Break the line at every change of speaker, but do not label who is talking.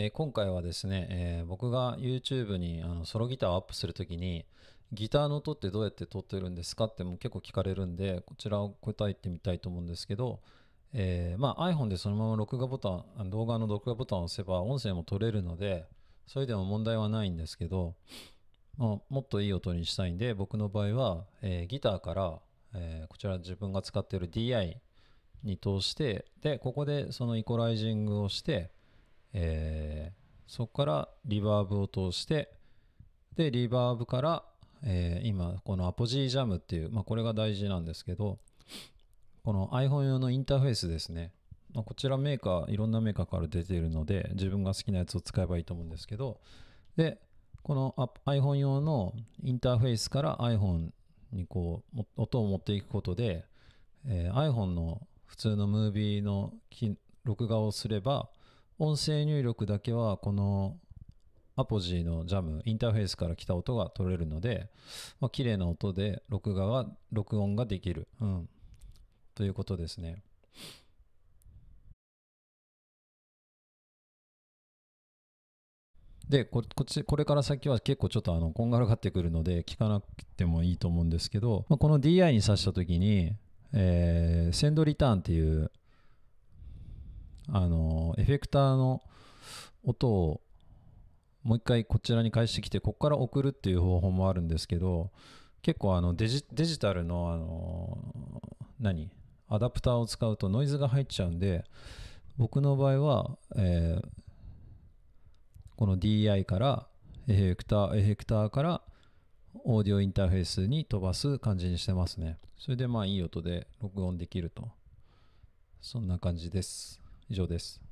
えー、今回はですね、えー、僕が YouTube にあのソロギターをアップするときに、ギターの音ってどうやって撮ってるんですかっても結構聞かれるんで、こちらを答えてみたいと思うんですけど、えー、まあ、iPhone でそのまま録画ボタン、動画の録画ボタンを押せば音声も撮れるので、それでも問題はないんですけど、まあ、もっといい音にしたいんで、僕の場合は、えー、ギターから、えー、こちら自分が使っている DI に通して、で、ここでそのイコライジングをして、えー、そこからリバーブを通してでリバーブから、えー、今このアポジージャムっていう、まあ、これが大事なんですけどこの iPhone 用のインターフェースですね、まあ、こちらメーカーいろんなメーカーから出ているので自分が好きなやつを使えばいいと思うんですけどでこの iPhone 用のインターフェースから iPhone にこう音を持っていくことで、えー、iPhone の普通のムービーの録画をすれば音声入力だけはこのアポジーのジャムインターフェースから来た音が取れるので、まあ、綺麗な音で録画は録音ができる、うん、ということですね。でここっちこれから先は結構ちょっとあのこんがらがってくるので聞かなくてもいいと思うんですけど、まあ、この DI に挿した時に、えー、センドリターンっていうあのエフェクターの音をもう一回こちらに返してきてここから送るっていう方法もあるんですけど結構あのデジタルのあの何アダプターを使うとノイズが入っちゃうんで僕の場合は、えー、この DI からエフェクターエフェクターからオーディオインターフェースに飛ばす感じにしてますねそれでまあいい音で録音できるとそんな感じです以上です。